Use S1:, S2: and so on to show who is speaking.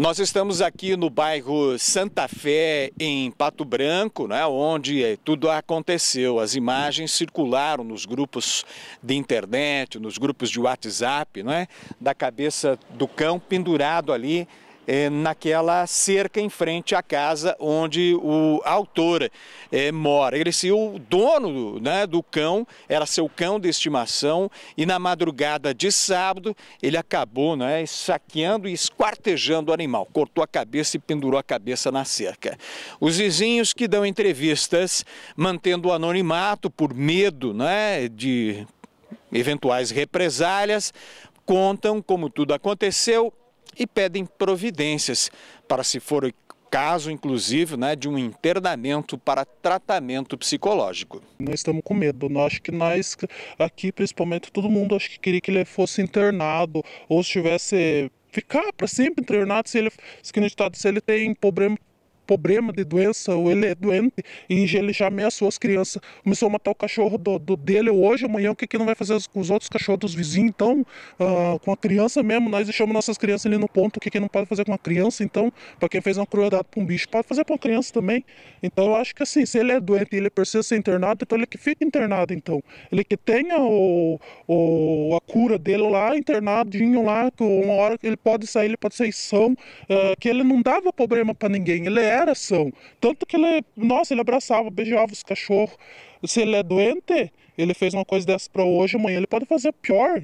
S1: Nós estamos aqui no bairro Santa Fé, em Pato Branco, né, onde eh, tudo aconteceu. As imagens circularam nos grupos de internet, nos grupos de WhatsApp, né, da cabeça do cão pendurado ali é, naquela cerca em frente à casa onde o, autor autora é, mora. Ele se o dono né, do cão, era seu cão de estimação, e na madrugada de sábado ele acabou né, saqueando e esquartejando o animal, cortou a cabeça e pendurou a cabeça na cerca. Os vizinhos que dão entrevistas, mantendo o anonimato por medo né, de eventuais represálias, contam como tudo aconteceu e pedem providências para, se for caso, inclusive, né, de um internamento para tratamento
S2: psicológico. Nós estamos com medo. Nós acho que nós aqui, principalmente, todo mundo acho que queria que ele fosse internado ou estivesse ficar para sempre internado se ele se que se ele tem problema problema de doença, ou ele é doente e ele já ameaçou as crianças. Começou a matar o cachorro do, do dele hoje, amanhã, o que, que não vai fazer com os outros cachorros dos vizinhos? Então, uh, com a criança mesmo, nós deixamos nossas crianças ali no ponto, o que, que não pode fazer com a criança? Então, para quem fez uma crueldade para um bicho, pode fazer com a criança também. Então, eu acho que assim, se ele é doente e ele precisa ser internado, então ele que fica internado, então. Ele que tenha o, o, a cura dele lá, internadinho lá, que uma hora ele pode sair, ele pode sair são, uh, que ele não dava problema para ninguém. Ele é geração. Tanto que ele, nossa, ele abraçava, beijava os cachorros. Se ele é doente, ele fez uma coisa dessa para hoje, amanhã ele pode fazer pior.